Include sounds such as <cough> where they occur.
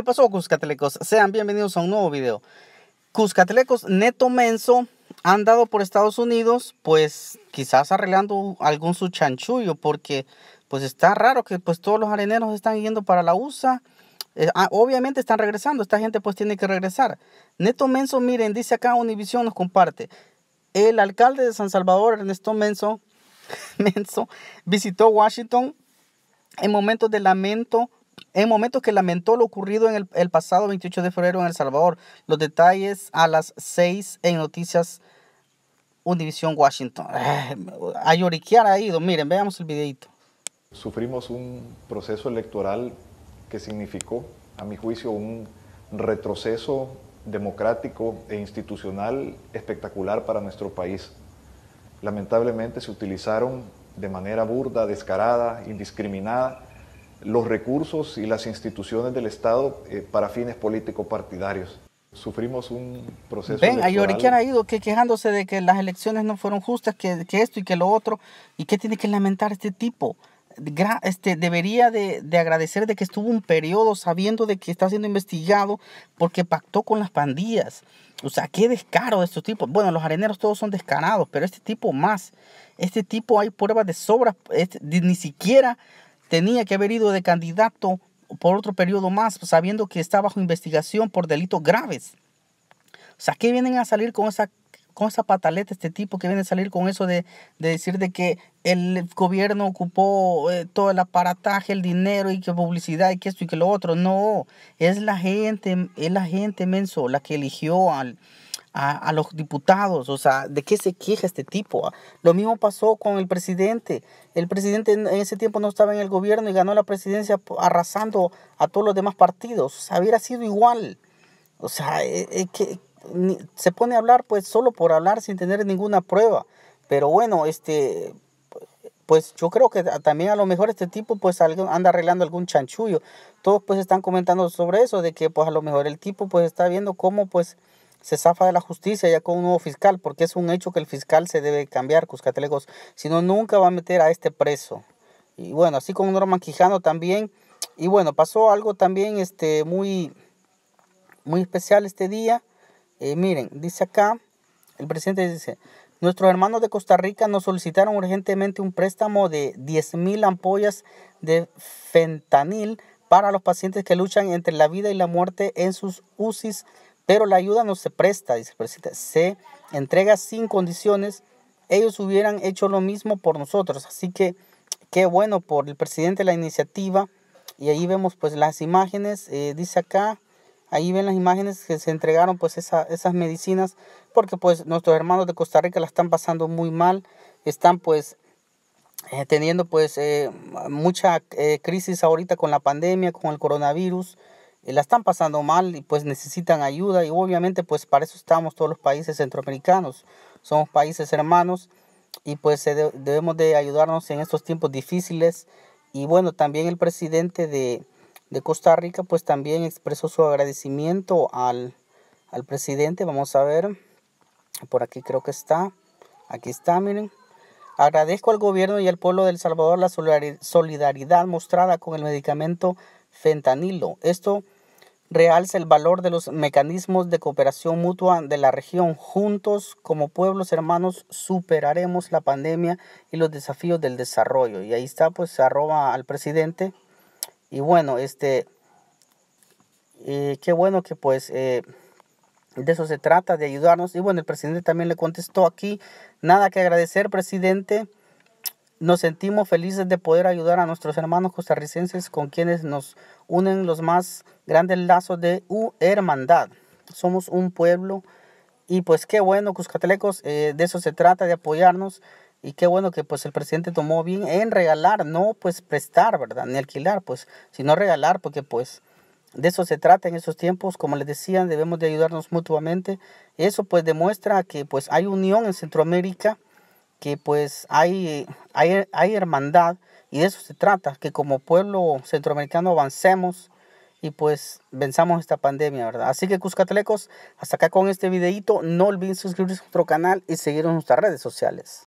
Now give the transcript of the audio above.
¿Qué pasó, Cuscatelecos? Sean bienvenidos a un nuevo video. Cuscatelecos, Neto Menso Han dado por Estados Unidos, pues quizás arreglando algún su chanchullo, porque pues está raro que pues todos los areneros están yendo para la USA. Eh, ah, obviamente están regresando, esta gente pues tiene que regresar. Neto Menso, miren, dice acá Univision nos comparte. El alcalde de San Salvador, Ernesto Menso, <laughs> Menso visitó Washington en momentos de lamento en momentos que lamentó lo ocurrido en el, pasado 28 de febrero en El Salvador. Los detalles a las 6 en Noticias Univisión Washington. A ha ido. Miren, veamos el videito. Sufrimos un proceso electoral que significó, a mi juicio, un retroceso democrático e institucional espectacular para nuestro país. Lamentablemente se utilizaron de manera burda, descarada, indiscriminada, los recursos y las instituciones del Estado eh, para fines políticos partidarios. Sufrimos un proceso. Ven, hay ha ido que quejándose de que las elecciones no fueron justas, que, esto y que lo otro. ¿Y qué tiene que lamentar este tipo? Este, debería de, agradecer de que estuvo un periodo sabiendo de que está siendo investigado porque pactó con las pandillas. O sea, qué descaro de estos tipos. Bueno, los areneros todos son descarados, pero este tipo más. Este tipo hay pruebas de sobra. Este, ni siquiera tenía que haber ido de candidato por otro periodo más, sabiendo que está bajo investigación por delitos graves. O sea, ¿qué vienen a salir con esa, con esa pataleta este tipo? que viene a salir con eso de, decir de que el gobierno ocupó eh, todo el aparataje, el dinero y que publicidad y que esto y que lo otro? No, es la gente, es la gente menso la que eligió al a, los diputados, o sea, ¿de qué se queja este tipo? Ah, lo mismo pasó con el presidente. El presidente en ese tiempo no estaba en el gobierno y ganó la presidencia arrasando a todos los demás partidos. O hubiera sido igual. O sea, es eh, eh, que se pone a hablar pues solo por hablar sin tener ninguna prueba. Pero bueno, este pues yo creo que también a lo mejor este tipo pues anda arreglando algún chanchullo. Todos pues están comentando sobre eso, de que pues a lo mejor el tipo pues está viendo cómo pues se zafa de la justicia ya con un nuevo fiscal, porque es un hecho que el fiscal se debe cambiar, Cuscatelecos, si no, nunca va a meter a este preso. Y bueno, así con Norman Quijano también. Y bueno, pasó algo también este, muy, muy especial este día. Eh, miren, dice acá, el presidente dice, Nuestros hermanos de Costa Rica nos solicitaron urgentemente un préstamo de mil ampollas de fentanil para los pacientes que luchan entre la vida y la muerte en sus UCIs pero la ayuda no se presta, dice el presidente, se entrega sin condiciones. Ellos hubieran hecho lo mismo por nosotros. Así que qué bueno por el presidente la iniciativa. Y ahí vemos pues las imágenes, eh, dice acá, ahí ven las imágenes que se entregaron pues esas medicinas, porque pues nuestros hermanos de Costa Rica la están pasando muy mal, están pues eh, teniendo pues eh, mucha crisis ahorita con la pandemia, con el coronavirus, eh, la están pasando mal y pues necesitan ayuda y obviamente pues para eso estamos todos los países centroamericanos, somos países hermanos y pues debemos de ayudarnos en estos tiempos difíciles y bueno también el presidente de, de Costa Rica pues también expresó su agradecimiento al, al presidente, vamos a ver, por aquí creo que está, aquí está, miren. Agradezco al gobierno y al pueblo de El Salvador la solidaridad mostrada con el medicamento fentanilo. Esto realza el valor de los mecanismos de cooperación mutua de la región. Juntos, como pueblos hermanos, superaremos la pandemia y los desafíos del desarrollo. Y ahí está, pues, arroba al presidente. Y bueno, este, eh, qué bueno que pues... Eh, de eso se trata, de ayudarnos. Y bueno, el presidente también le contestó aquí, nada que agradecer, presidente. Nos sentimos felices de poder ayudar a nuestros hermanos costarricenses con quienes nos unen los más grandes lazos de hermandad. Somos un pueblo y pues qué bueno, Cuscatlecos, eh, de eso se trata, de apoyarnos y qué bueno que pues el presidente tomó bien en regalar, no pues prestar, ¿verdad? Ni alquilar, pues, sino regalar, porque pues de eso se trata en estos tiempos, como les decía, debemos de ayudarnos mutuamente. Eso pues demuestra que pues hay unión en Centroamérica que pues hay, hay, hermandad y de eso se trata, que como pueblo centroamericano avancemos y pues venzamos esta pandemia, ¿verdad? Así que Cuscatlecos, hasta acá con este videito, no olviden suscribirse a nuestro canal y seguirnos en nuestras redes sociales.